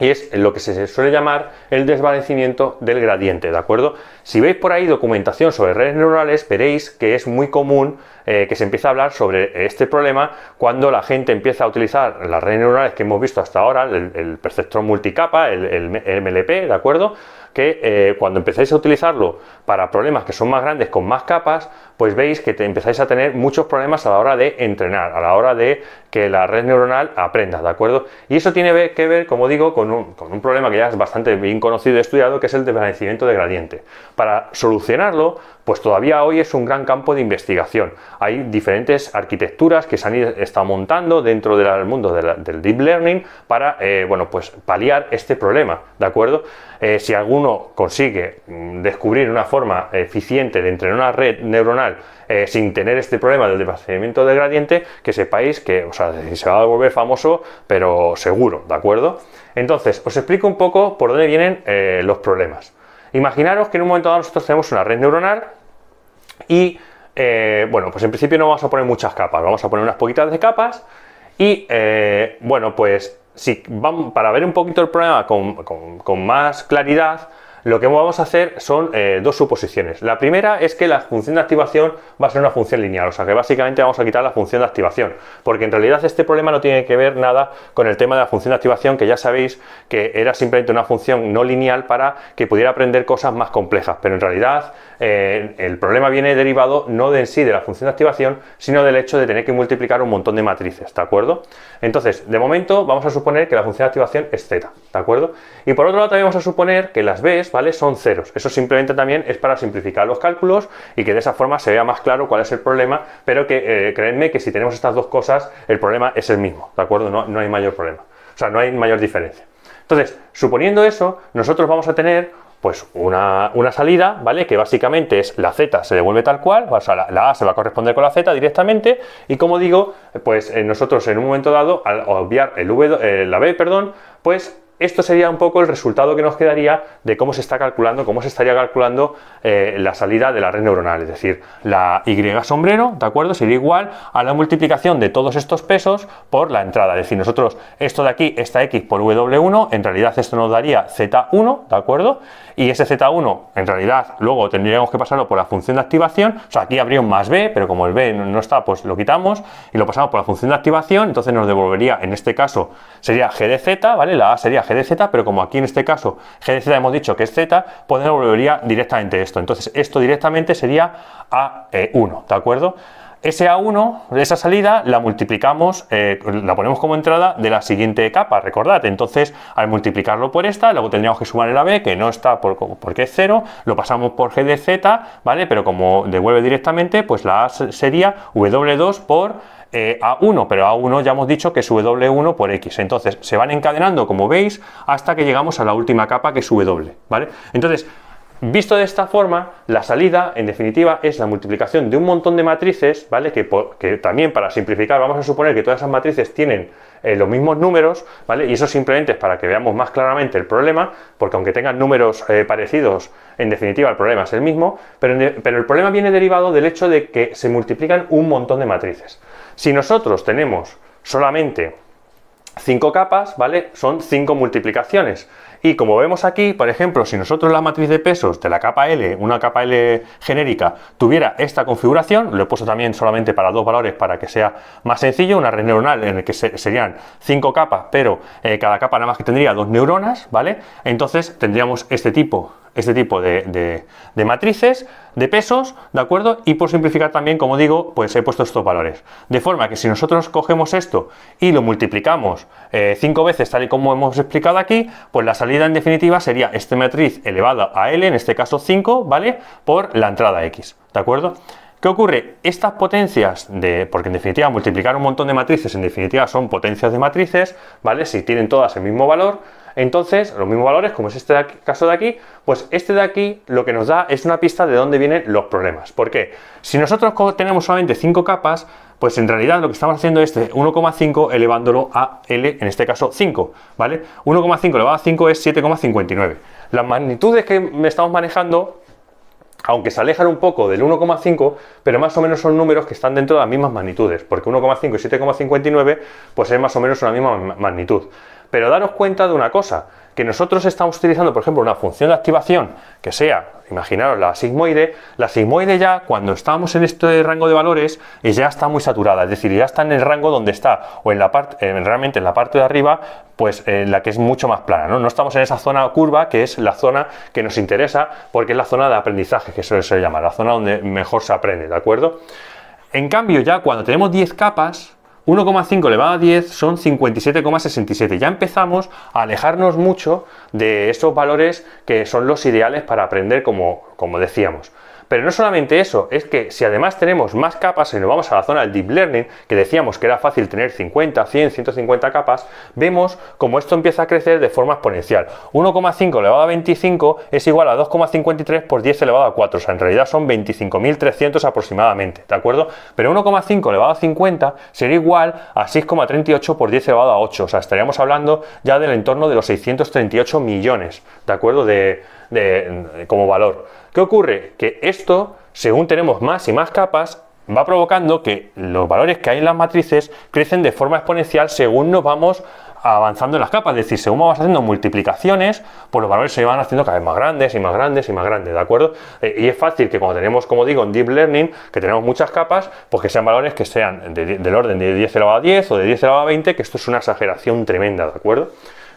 Y es lo que se suele llamar el desvanecimiento del gradiente, ¿de acuerdo? Si veis por ahí documentación sobre redes neuronales, veréis que es muy común eh, que se empiece a hablar sobre este problema cuando la gente empieza a utilizar las redes neuronales que hemos visto hasta ahora, el, perceptor multicapa, el, MLP, ¿de acuerdo? que eh, cuando empecéis a utilizarlo para problemas que son más grandes con más capas, pues veis que empezáis a tener muchos problemas a la hora de entrenar, a la hora de que la red neuronal aprenda, ¿de acuerdo? Y eso tiene que ver, como digo, con un, problema que ya es bastante bien conocido y estudiado, que es el desvanecimiento de gradiente. Para solucionarlo, pues todavía hoy es un gran campo de investigación. Hay diferentes arquitecturas que se han estado montando dentro del mundo del deep learning para, eh, bueno, pues paliar este problema, ¿de acuerdo? Eh, si alguno consigue mm, descubrir una forma eficiente de entrenar una red neuronal, eh, sin tener este problema del desplazamiento del gradiente, que sepáis que se va a volver famoso, pero seguro, ¿de acuerdo? Entonces, os explico un poco por dónde vienen eh, los problemas. Imaginaros que en un momento dado nosotros tenemos una red neuronal y, eh, bueno, pues en principio no vamos a poner muchas capas, vamos a poner unas poquitas de capas y, bueno, pues si vamos, para ver un poquito el problema con más claridad, lo que vamos a hacer son eh, dos suposiciones. La primera es que la función de activación va a ser una función lineal, o sea que básicamente vamos a quitar la función de activación, porque en realidad este problema no tiene que ver nada con el tema de la función de activación, que ya sabéis que era simplemente una función no lineal para que pudiera aprender cosas más complejas, pero en realidad eh, el problema viene derivado no de en sí de la función de activación, sino del hecho de tener que multiplicar un montón de matrices, ¿de acuerdo? Entonces, de momento vamos a suponer que la función de activación es z, ¿de acuerdo? Y por otro lado también vamos a suponer que las b's ¿vale? Son ceros. Eso simplemente también es para simplificar los cálculos y que de esa forma se vea más claro cuál es el problema, pero que eh, que si tenemos estas dos cosas, el problema es el mismo, ¿de acuerdo? No, no hay mayor problema. O sea, no hay mayor diferencia. Entonces, suponiendo eso, nosotros vamos a tener pues una, salida, ¿vale? Que básicamente es la Z se devuelve tal cual, o sea, la, A se va a corresponder con la Z directamente, y como digo, pues eh, nosotros en un momento dado, al obviar el v, eh, la B, perdón, pues esto sería un poco el resultado que nos quedaría de cómo se está calculando, cómo se estaría calculando eh, la salida de la red neuronal. Es decir, la Y sombrero, ¿de acuerdo? Sería igual a la multiplicación de todos estos pesos por la entrada. Es decir, nosotros esto de aquí, esta X por W1, en realidad esto nos daría Z1, ¿de acuerdo? y ese Z1 en realidad luego tendríamos que pasarlo por la función de activación, o sea, aquí habría un más B, pero como el B no está, pues lo quitamos y lo pasamos por la función de activación, entonces nos devolvería, en este caso, sería G de Z, ¿vale? La A sería G de Z, pero como aquí en este caso G de Z hemos dicho que es Z, pues nos devolvería directamente esto, entonces esto directamente sería A1, e ¿de acuerdo? ese A1 de esa salida la multiplicamos, eh, la ponemos como entrada de la siguiente capa, recordad. Entonces, al multiplicarlo por esta, luego tendríamos que sumar el B, que no está porque es 0, lo pasamos por G de Z, ¿vale? Pero como devuelve directamente, pues la A sería W2 por eh, A1, pero A1 ya hemos dicho que es W1 por X. Entonces, se van encadenando, como veis, hasta que llegamos a la última capa, que es W, ¿vale? Entonces, Visto de esta forma, la salida, en definitiva, es la multiplicación de un montón de matrices, ¿vale? Que, también, para simplificar, vamos a suponer que todas esas matrices tienen eh, los mismos números, ¿vale? Y eso simplemente es para que veamos más claramente el problema, porque aunque tengan números eh, parecidos, en definitiva el problema es el mismo, pero, pero el problema viene derivado del hecho de que se multiplican un montón de matrices. Si nosotros tenemos solamente 5 capas, ¿vale? Son 5 multiplicaciones. Y como vemos aquí, por ejemplo, si nosotros la matriz de pesos de la capa L, una capa L genérica, tuviera esta configuración, lo he puesto también solamente para dos valores para que sea más sencillo, una red neuronal en la que serían cinco capas, pero eh, cada capa nada más que tendría dos neuronas, ¿vale? Entonces tendríamos este tipo este tipo de, matrices, de pesos, ¿de acuerdo? Y por simplificar también, como digo, pues he puesto estos valores. De forma que si nosotros cogemos esto y lo multiplicamos 5 eh, veces, tal y como hemos explicado aquí, pues la salida en definitiva sería esta matriz elevada a L, en este caso 5, ¿vale? Por la entrada X, ¿de acuerdo? ¿Qué ocurre? Estas potencias de, porque en definitiva multiplicar un montón de matrices, en definitiva son potencias de matrices, ¿vale? Si tienen todas el mismo valor, entonces, los mismos valores, como es este caso de aquí, pues este de aquí lo que nos da es una pista de dónde vienen los problemas. ¿Por qué? Si nosotros tenemos solamente 5 capas, pues en realidad lo que estamos haciendo es de este 1,5 elevándolo a L, en este caso 5, ¿vale? 1,5 elevado a 5 es 7,59. Las magnitudes que me estamos manejando aunque se alejan un poco del 1,5, pero más o menos son números que están dentro de las mismas magnitudes, porque 1,5 y 7,59 pues es más o menos una misma magnitud. Pero daros cuenta de una cosa, que nosotros estamos utilizando, por ejemplo, una función de activación que sea, imaginaros, la sigmoide, la sigmoide ya cuando estamos en este rango de valores eh, ya está muy saturada, es decir, ya está en el rango donde está, o en la parte, eh, realmente en la parte de arriba, pues en eh, la que es mucho más plana, ¿no? No estamos en esa zona curva que es la zona que nos interesa porque es la zona de aprendizaje, que eso se llama, la zona donde mejor se aprende, ¿de acuerdo? En cambio, ya cuando tenemos 10 capas, 1,5 elevado a 10 son 57,67. Ya empezamos a alejarnos mucho de esos valores que son los ideales para aprender, como, como decíamos. Pero no solamente eso, es que si además tenemos más capas y nos vamos a la zona del Deep Learning, que decíamos que era fácil tener 50, 100, 150 capas, vemos como esto empieza a crecer de forma exponencial. 1,5 elevado a 25 es igual a 2,53 por 10 elevado a 4, o sea, en realidad son 25.300 aproximadamente, ¿de acuerdo? Pero 1,5 elevado a 50 sería igual a 6,38 por 10 elevado a 8, o sea, estaríamos hablando ya del entorno de los 638 millones, ¿de acuerdo? como valor. ¿Qué ocurre? Que esto, según tenemos más y más capas, va provocando que los valores que hay en las matrices crecen de forma exponencial según nos vamos avanzando en las capas, es decir, según vamos haciendo multiplicaciones, pues los valores se van haciendo cada vez más grandes y más grandes y más grandes, ¿de acuerdo? Eh, y es fácil que cuando tenemos, como digo, en Deep Learning, que tenemos muchas capas, pues que sean valores que sean del orden de 10 elevado a 10 o de 10 elevado a 20, que esto es una exageración tremenda, ¿de acuerdo?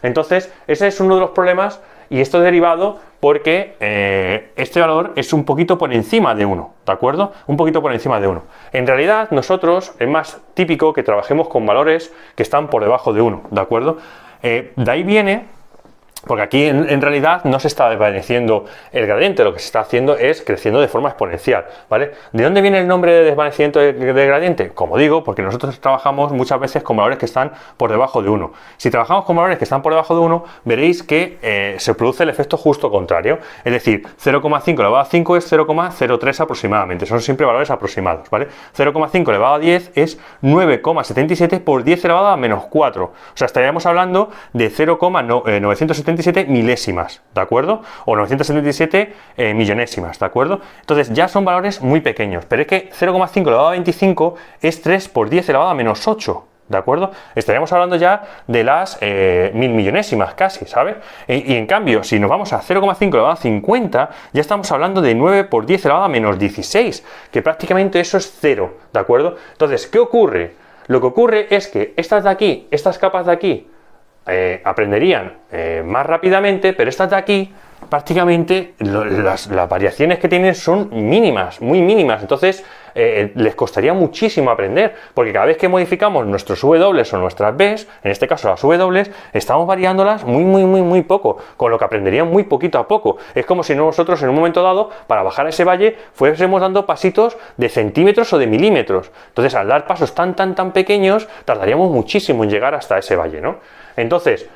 Entonces, ese es uno de los problemas y esto derivado porque eh, este valor es un poquito por encima de 1, ¿de acuerdo? Un poquito por encima de 1. En realidad, nosotros es más típico que trabajemos con valores que están por debajo de 1, ¿de acuerdo? Eh, de ahí viene porque aquí en, realidad no se está desvaneciendo el gradiente, lo que se está haciendo es creciendo de forma exponencial, ¿vale? ¿De dónde viene el nombre de desvanecimiento de gradiente? Como digo, porque nosotros trabajamos muchas veces con valores que están por debajo de 1. Si trabajamos con valores que están por debajo de 1, veréis que eh, se produce el efecto justo contrario, es decir, 0,5 elevado a 5 es 0,03 aproximadamente, son siempre valores aproximados, ¿vale? 0,5 elevado a 10 es 9,77 por 10 elevado a menos 4, o sea, estaríamos hablando de 0,977 milésimas, ¿de acuerdo? O 977 eh, millonésimas, ¿de acuerdo? Entonces ya son valores muy pequeños, pero es que 0,5 elevado a 25 es 3 por 10 elevado a menos 8, ¿De acuerdo? Estaríamos hablando ya de las eh, mil millonésimas casi, ¿sabes? y en cambio, si nos vamos a 0,5 elevado a 50, ya estamos hablando de 9 por 10 elevado a menos 16, que prácticamente eso es cero, ¿de acuerdo? Entonces, ¿qué ocurre? Lo que ocurre es que estas de aquí, estas capas de aquí, eh, aprenderían eh, más rápidamente, pero estas de aquí prácticamente las, variaciones que tienen son mínimas, muy mínimas. Entonces, eh, eh, les costaría muchísimo aprender, porque cada vez que modificamos nuestros W o nuestras B en este caso las W, estamos variándolas muy, muy, muy, muy poco, con lo que aprenderían muy poquito a poco. Es como si nosotros en un momento dado, para bajar a ese valle, fuésemos dando pasitos de centímetros o de milímetros. Entonces, al dar pasos tan, tan, tan pequeños, tardaríamos muchísimo en llegar hasta ese valle, Entonces,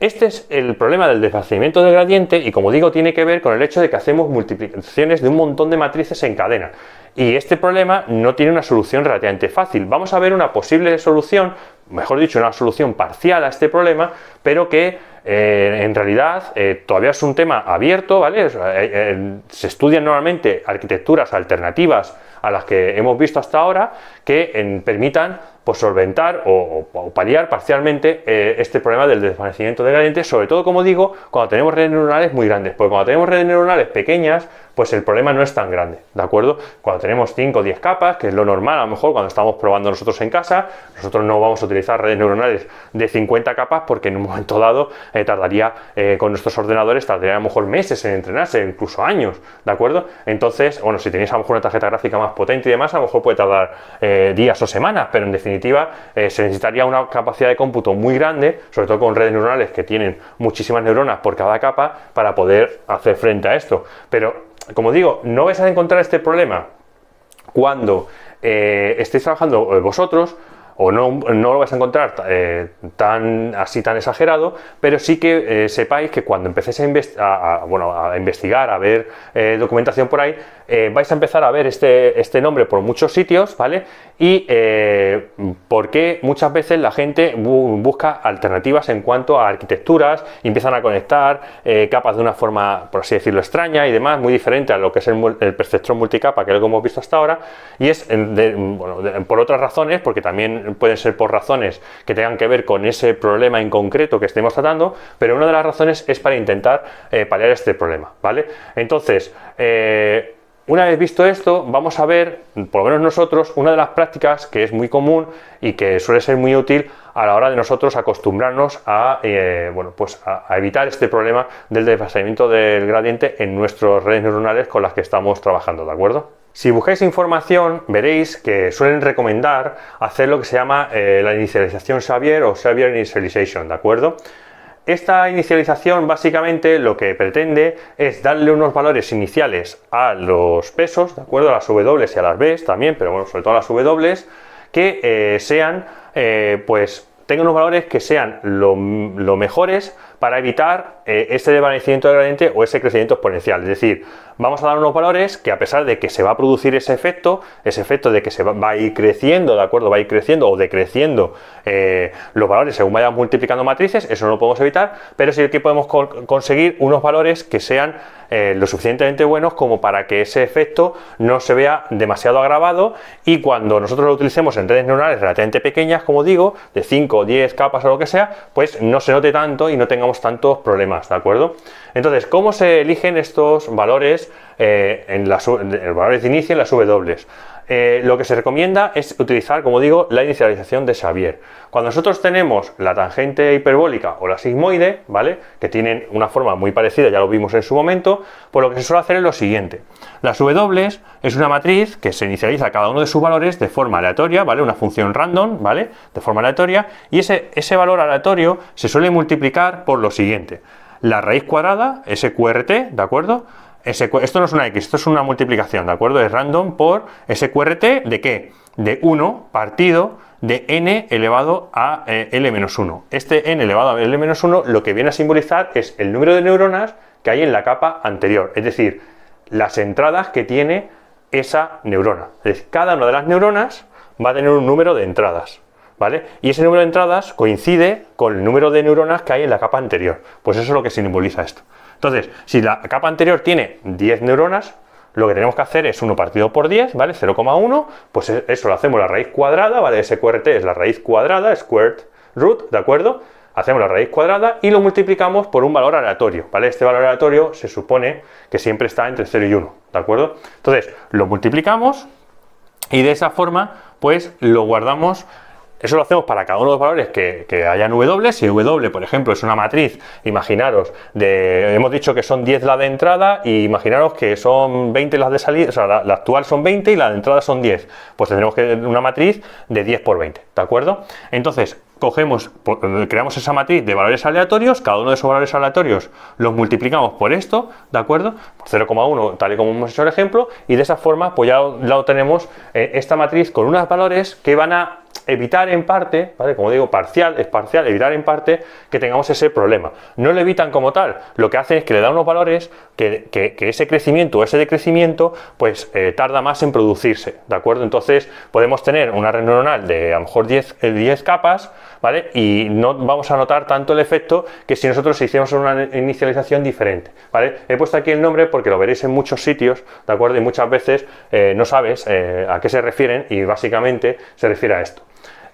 este es el problema del desvanecimiento del gradiente y como digo tiene que ver con el hecho de que hacemos multiplicaciones de un montón de matrices en cadena. Y este problema no tiene una solución relativamente fácil. Vamos a ver una posible solución, mejor dicho, una solución parcial a este problema, pero que eh, en realidad eh, todavía es un tema abierto, ¿vale? Eh, se estudian normalmente arquitecturas alternativas a las que hemos visto hasta ahora que permitan pues, solventar o, paliar parcialmente eh, este problema del desvanecimiento de gradiente, sobre todo, como digo, cuando tenemos redes neuronales muy grandes, porque cuando tenemos redes neuronales pequeñas, pues el problema no es tan grande, ¿de acuerdo? Cuando tenemos 5 o 10 capas, que es lo normal, a lo mejor cuando estamos probando nosotros en casa, nosotros no vamos a utilizar redes neuronales de 50 capas porque en un momento dado eh, tardaría, eh, con nuestros ordenadores, tardaría a lo mejor meses en entrenarse, incluso años, ¿de acuerdo? Entonces, bueno, si tenéis a lo mejor una tarjeta gráfica más potente y demás, a lo mejor puede tardar eh, días o semanas, pero en definitiva eh, se necesitaría una capacidad de cómputo muy grande, sobre todo con redes neuronales que tienen muchísimas neuronas por cada capa, para poder hacer frente a esto. Pero, como digo, no vais a encontrar este problema cuando eh, estéis trabajando vosotros o no, lo vais a encontrar eh, tan así tan exagerado, pero sí que eh, sepáis que cuando empecéis a, a, bueno, a investigar, a ver eh, documentación por ahí, vais a empezar a ver este, este nombre por muchos sitios, ¿vale? Y porque muchas veces la gente busca alternativas en cuanto a arquitecturas, empiezan a conectar capas de una forma, por así decirlo, extraña y demás, muy diferente a lo que es el, el perceptrón multicapa, que es lo que hemos visto hasta ahora, y es bueno, por otras razones, porque también pueden, ser por razones que tengan que ver con ese problema en concreto que estemos tratando, pero una de las razones es para intentar eh, paliar este problema, ¿vale? Entonces, eh, una vez visto esto, vamos a ver, por lo menos nosotros, una de las prácticas que es muy común y que suele ser muy útil a la hora de nosotros acostumbrarnos a, eh, bueno, pues a, evitar este problema del desfasamiento del gradiente en nuestras redes neuronales con las que estamos trabajando, ¿de acuerdo? Si buscáis información, veréis que suelen recomendar hacer lo que se llama eh, la inicialización Xavier o Xavier Initialization, ¿de acuerdo? Esta inicialización básicamente lo que pretende es darle unos valores iniciales a los pesos, ¿de acuerdo? A las W y a las B también, pero bueno, sobre todo a las W, que eh, sean, eh, pues, tengan unos valores que sean lo mejores para evitar eh, ese desvanecimiento gradiente o ese crecimiento exponencial. Es decir, vamos a dar unos valores que a pesar de que se va a producir ese efecto, ese efecto de que se va, a ir creciendo, ¿de acuerdo? Va a ir creciendo o decreciendo eh, los valores según vayan multiplicando matrices, eso no lo podemos evitar, pero sí que podemos conseguir unos valores que sean eh, lo suficientemente buenos como para que ese efecto no se vea demasiado agravado y cuando nosotros lo utilicemos en redes neuronales relativamente pequeñas, como digo, de 5 o 10 capas o lo que sea, pues no se note tanto y no tengamos tantos problemas, ¿de acuerdo? Entonces, ¿cómo se eligen estos valores eh, en, las, los valores de inicio en las W? Eh, lo que se recomienda es utilizar, como digo, la inicialización de Xavier. Cuando nosotros tenemos la tangente hiperbólica o la sigmoide, ¿vale? Que tienen una forma muy parecida, ya lo vimos en su momento, pues lo que se suele hacer es lo siguiente. Las W es una matriz que se inicializa cada uno de sus valores de forma aleatoria, ¿vale? Una función random, ¿vale? De forma aleatoria, y ese, ese valor aleatorio se suele multiplicar por lo siguiente. La raíz cuadrada, SQRT, ¿de acuerdo? esto no es una X, esto es una multiplicación, ¿de acuerdo? Es random por SQRT de qué? De 1 partido de n elevado a eh, l L-1. Este n elevado a L-1 lo que viene a simbolizar es el número de neuronas que hay en la capa anterior, es decir, las entradas que tiene esa neurona. cada una de las neuronas va a tener un número de entradas, ¿vale? Y ese número de entradas coincide con el número de neuronas que hay en la capa anterior. Pues eso es lo que simboliza esto. Entonces, si la capa anterior tiene 10 neuronas, lo que tenemos que hacer es 1 partido por 10, ¿vale? 0,1, pues e-, eso lo hacemos la raíz cuadrada, ¿vale? SQRT es la raíz cuadrada, squared root, ¿de acuerdo? Hacemos la raíz cuadrada y lo multiplicamos por un valor aleatorio, ¿vale? Este valor aleatorio se supone que siempre está entre 0 y 1, ¿de acuerdo? Entonces, lo multiplicamos y de esa forma, pues lo guardamos eso lo hacemos para cada uno de los valores que, hayan W. Si W, por ejemplo, es una matriz, imaginaros, hemos dicho que son 10 las de entrada y imaginaros que son 20 las de salida, o sea, la, actual son 20 y la de entrada son 10. Pues tendremos que una matriz de 10 por 20, ¿de acuerdo? Entonces, cogemos, eh, creamos esa matriz de valores aleatorios, cada uno de esos valores aleatorios los multiplicamos por esto, ¿de acuerdo? 0,1, tal y como hemos hecho el ejemplo, y de esa forma pues ya, lado tenemos eh, esta matriz con unos valores que van a evitar en parte, ¿vale? como digo, parcial, es parcial, evitar en parte que tengamos ese problema. No lo evitan como tal, lo que hacen es que le dan unos valores que, ese crecimiento o ese decrecimiento pues eh, tarda más en producirse, ¿de acuerdo? Entonces podemos tener una red neuronal de a lo mejor 10, 10 eh, capas, y no vamos a notar tanto el efecto que si nosotros hicimos una inicialización diferente, He puesto aquí el nombre porque lo veréis en muchos sitios, ¿de acuerdo? Y muchas veces eh, no sabes eh, a qué se refieren y básicamente se refiere a esto.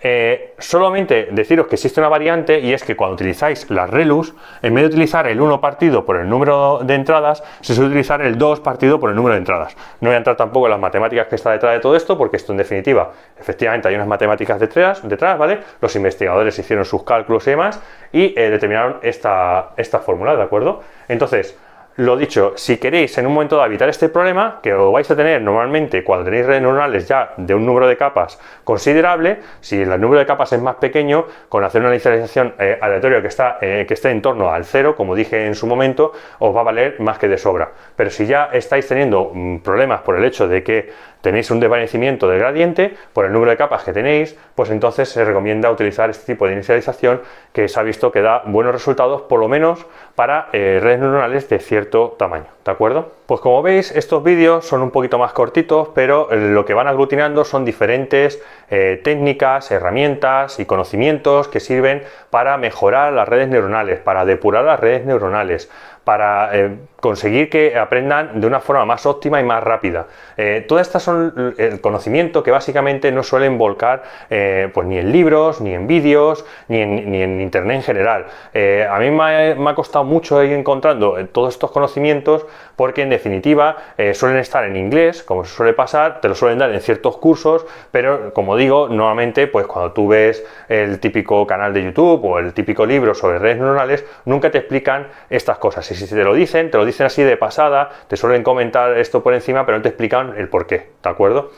Eh, solamente deciros que existe una variante y es que cuando utilizáis las relus, en vez de utilizar el 1 partido por el número de entradas, se suele utilizar el 2 partido por el número de entradas. No voy a entrar tampoco en las matemáticas que está detrás de todo esto, porque esto en definitiva, efectivamente hay unas matemáticas detrás, detrás ¿vale? Los investigadores hicieron sus cálculos y demás y eh, determinaron esta, esta fórmula, ¿de acuerdo? Entonces, lo dicho, si queréis en un momento dado evitar este problema, que lo vais a tener normalmente cuando tenéis redes neuronales ya de un número de capas considerable, si el número de capas es más pequeño, con hacer una inicialización eh, aleatoria que, está, eh, que esté en torno al cero, como dije en su momento, os va a valer más que de sobra. Pero si ya estáis teniendo mm, problemas por el hecho de que tenéis un desvanecimiento del gradiente por el número de capas que tenéis, pues entonces se recomienda utilizar este tipo de inicialización que se ha visto que da buenos resultados, por lo menos para eh, redes neuronales de cierto tamaño, ¿de acuerdo? Pues como veis, estos vídeos son un poquito más cortitos, pero eh, lo que van aglutinando son diferentes eh, técnicas, herramientas y conocimientos que sirven para mejorar las redes neuronales, para depurar las redes neuronales, para conseguir que aprendan de una forma más óptima y más rápida. Eh, todas estas son el conocimiento que básicamente no suelen volcar eh, pues ni en libros, ni en vídeos, ni en, internet en general. Eh, a mí me ha, costado mucho ir encontrando todos estos conocimientos porque en definitiva suelen estar en inglés, como se suele pasar, te lo suelen dar en ciertos cursos, pero como digo, normalmente pues cuando tú ves el típico canal de YouTube o el típico libro sobre redes neuronales, nunca te explican estas cosas. Y si te lo dicen, te lo dicen así de pasada, te suelen comentar esto por encima, pero no te explican el por qué, ¿de acuerdo?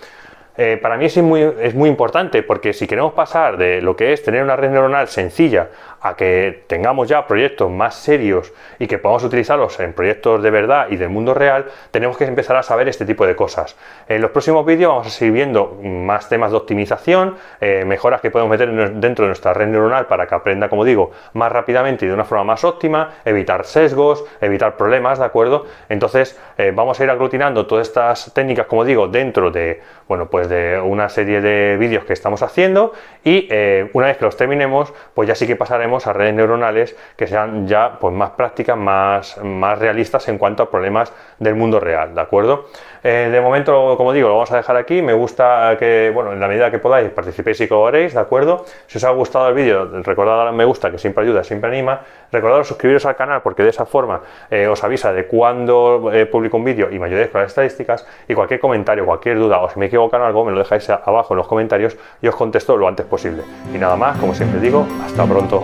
Eh, para mí es muy, es muy importante porque si queremos pasar de lo que es tener una red neuronal sencilla a que tengamos ya proyectos más serios y que podamos utilizarlos en proyectos de verdad y del mundo real, tenemos que empezar a saber este tipo de cosas. En los próximos vídeos vamos a seguir viendo más temas de optimización, eh, mejoras que podemos meter dentro de nuestra red neuronal para que aprenda, como digo, más rápidamente y de una forma más óptima, evitar sesgos, evitar problemas, ¿de acuerdo? Entonces eh, vamos a ir aglutinando todas estas técnicas, como digo, dentro de, bueno, pues de una serie de vídeos que estamos haciendo y eh, una vez que los terminemos, pues ya sí que pasaremos a redes neuronales que sean ya pues, más prácticas, más, más realistas en cuanto a problemas del mundo real, ¿de acuerdo? Eh, de momento, como digo, lo vamos a dejar aquí. Me gusta que, bueno, en la medida que podáis, participéis y colaboréis, ¿de acuerdo? Si os ha gustado el vídeo, recordad darle me gusta, que siempre ayuda, siempre anima. Recordad suscribiros al canal, porque de esa forma eh, os avisa de cuando eh, publico un vídeo y me ayudéis con las estadísticas. Y cualquier comentario, cualquier duda, o si me equivoco en algo, me lo dejáis abajo en los comentarios y os contesto lo antes posible. Y nada más, como siempre digo, hasta pronto.